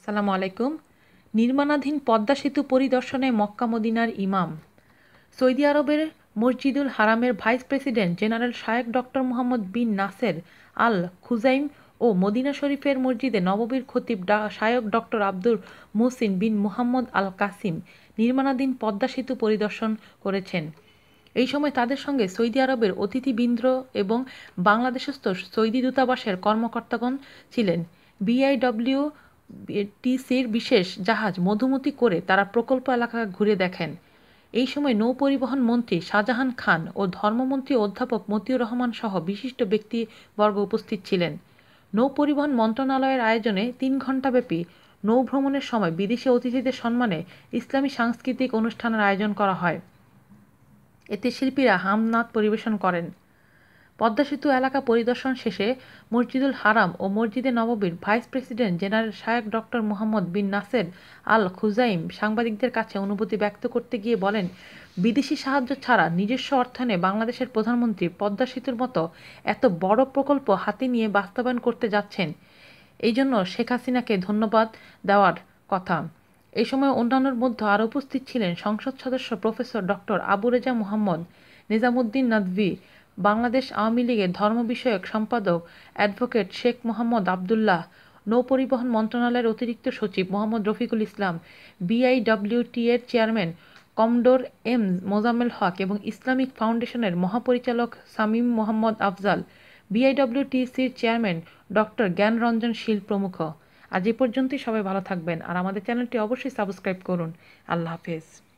আসসালামু আলাইকুম নির্মাণাধীন পদ্মা সেতু পরিদর্শনে মক্কা মদিনার ইমাম সৌদি আরবের মসজিদুল হারামের vice president general Sheikh doctor Mohammad bin Nasser Al Khuzaim ও মদিনা শরীফের মসজিদে নববীর খতিব Sheikh doctor Abdur Muhsin bin Muhammad Al Qasim নির্মাণাধীন পদ্মা সেতু পরিদর্শন করেছেন এই সময় তাদের সঙ্গে সৌদি আরবের অতিথিবৃন্দ্র এবং বাংলাদেশস্থ সৌদি দূতাবাসের কর্মকর্তাগণ ছিলেন বিআইডব্লিউ টিসির বিশেষ জাহাজ মধুমতি করে তারা প্রকল্প এলাকা ঘুরে দেখেন এই সময় নৌপরিবহন মন্ত্রী শাহজাহান খান ও ধর্মমন্ত্রী অধ্যাপক মতিউর রহমান সহ বিশিষ্ট ব্যক্তিবর্গ উপস্থিত ছিলেন নৌপরিবহন মন্ত্রণালয়ের আয়োজনে তিন ঘণ্টাব্যাপী নৌভ্রমণের সময় বিদেশি অতিথিদের সম্মানে ইসলামী সাংস্কৃতিক অনুষ্ঠানের আয়োজন করা হয় এতে শিল্পীরা হামনাদ পরিবেশন করেন পদ্মা সেতু এলাকা পরিদর্শন শেষে মসজিদুল হারাম ও মসজিদে নববীর vice president general Sheikh doctor Mohammad bin Nasser Al Khuzaim সাংবাদিকদের কাছে অনুভূতি ব্যক্ত করতে গিয়ে বলেন বিদেশি সাহায্য ছাড়া নিজস্ব অর্থায়নে বাংলাদেশের প্রধানমন্ত্রী পদ্মা সেতুর মতো এত বড় প্রকল্প হাতে নিয়ে বাস্তবায়ন করতে যাচ্ছেন এই জন্য শেখ হাসিনাকে ধন্যবাদ দেওয়ার কথা এই সময় অন্যান্যের মধ্যে আরও উপস্থিত ছিলেন সংসদ সদস্য প্রফেসর ডক্টর আবু রেজা মোহাম্মদ নিজামুদ্দিন নাদভি বাংলাদেশ আওয়ামী লীগের ধর্ম বিষয়ক সম্পাদক অ্যাডভোকেট শেখ মোহাম্মদ আবদুল্লাহ নৌপরিবহন মন্ত্রণালয়ের অতিরিক্ত সচিব মোহাম্মদ রফিকুল ইসলাম বিআইডব্লিউটি এর chairman commodore M Mozammel Haque এবং ইসলামিক ফাউন্ডেশনের মহাপরিচালক সামিম মোহাম্মদ আফজাল বিআইডব্লিউটিসির চেয়ারম্যান ডক্টর জ্ঞানরঞ্জন শীল প্রমুখ আজ এ পর্যন্তই সবাই ভালো থাকবেন আর আমাদের চ্যানেলটি অবশ্যই সাবস্ক্রাইব করুন আল্লাহ হাফেজ